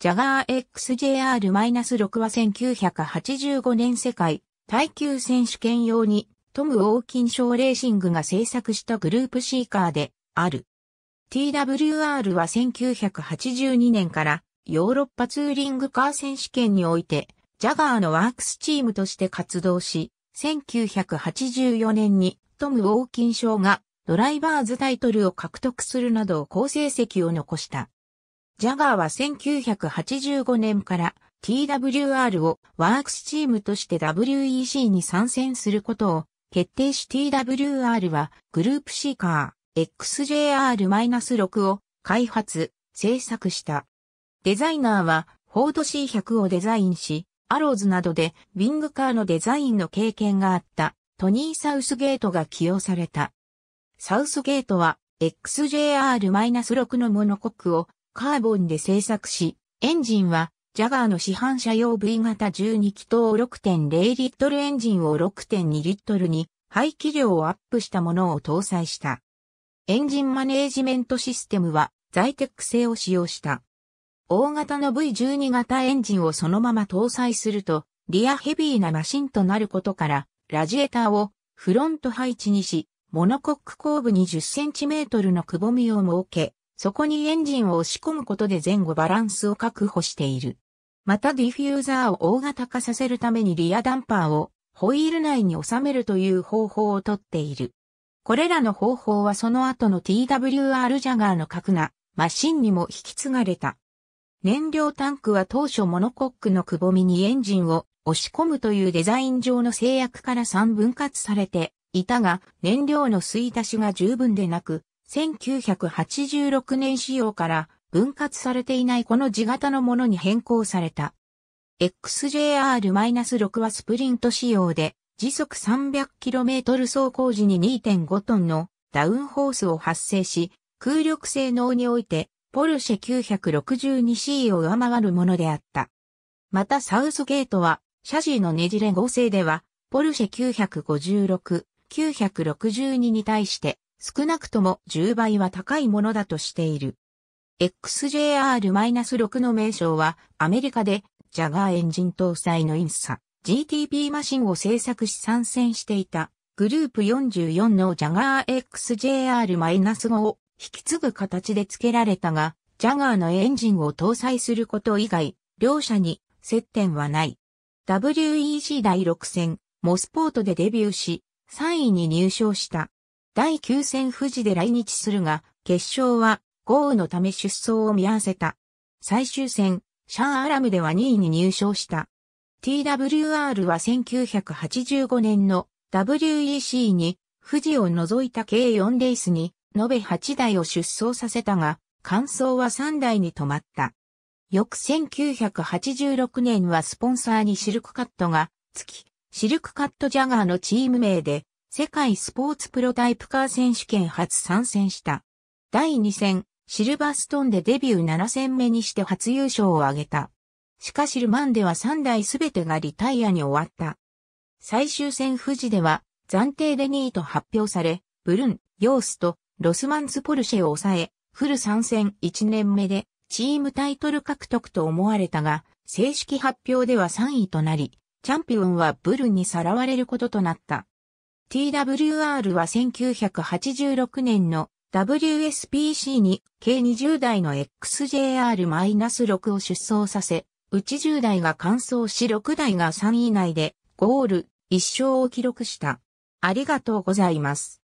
ジャガー XJR-6 は1985年世界耐久選手権用にトム・オーキンショーレーシングが制作したグループシーカーである。TWR は1982年からヨーロッパツーリングカー選手権においてジャガーのワークスチームとして活動し、1984年にトム・オーキン賞がドライバーズタイトルを獲得するなど好成績を残した。ジャガーは1985年から TWR をワークスチームとして WEC に参戦することを決定し TWR はグループシーカー XJR-6 を開発、制作した。デザイナーはフォード C100 をデザインし、アローズなどでウィングカーのデザインの経験があったトニー・サウスゲートが起用された。サウスゲートは XJR-6 のモノコックをカーボンで製作し、エンジンはジャガーの市販車用 V 型12気筒6.0リットルエンジンを6.2リットルに排気量をアップしたものを搭載した。エンジンマネージメントシステムは在宅製を使用した。大型の V12 型エンジンをそのまま搭載すると、リアヘビーなマシンとなることから、ラジエーターをフロント配置にし、モノコック後部に10センチメートルのくぼみを設け、そこにエンジンを押し込むことで前後バランスを確保している。またディフューザーを大型化させるためにリアダンパーをホイール内に収めるという方法をとっている。これらの方法はその後の TWR ジャガーの格なマシンにも引き継がれた。燃料タンクは当初モノコックのくぼみにエンジンを押し込むというデザイン上の制約から3分割されていたが燃料の吸い出しが十分でなく1986年仕様から分割されていないこの字型のものに変更された。XJR-6 はスプリント仕様で時速 300km 走行時に2.5トンのダウンホースを発生し、空力性能においてポルシェ 962C を上回るものであった。またサウスゲートはシャジーのねじれ合成ではポルシェ956、962に対して少なくとも10倍は高いものだとしている。XJR-6 の名称はアメリカでジャガーエンジン搭載のインサ GTP マシンを製作し参戦していたグループ44のジャガー XJR-5 を引き継ぐ形で付けられたが、ジャガーのエンジンを搭載すること以外、両者に接点はない。WEC 第6戦、モスポートでデビューし、3位に入賞した。第9戦富士で来日するが、決勝は豪雨のため出走を見合わせた。最終戦、シャンアラムでは2位に入賞した。TWR は1985年の WEC に富士を除いた計4レースに延べ8台を出走させたが、完走は3台に止まった。翌1986年はスポンサーにシルクカットが月、き、シルクカットジャガーのチーム名で世界スポーツプロタイプカー選手権初参戦した。第2戦、シルバーストンでデビュー7戦目にして初優勝を挙げた。しかしルマンでは3台すべてがリタイアに終わった。最終戦富士では暫定で2位と発表され、ブルン、ヨースとロスマンズ・ポルシェを抑え、フル参戦1年目でチームタイトル獲得と思われたが、正式発表では3位となり、チャンピオンはブルンにさらわれることとなった。TWR は1986年の WSPC に計20台の XJR-6 を出走させ、うち10台が完走し6台が3位以内でゴール、1勝を記録した。ありがとうございます。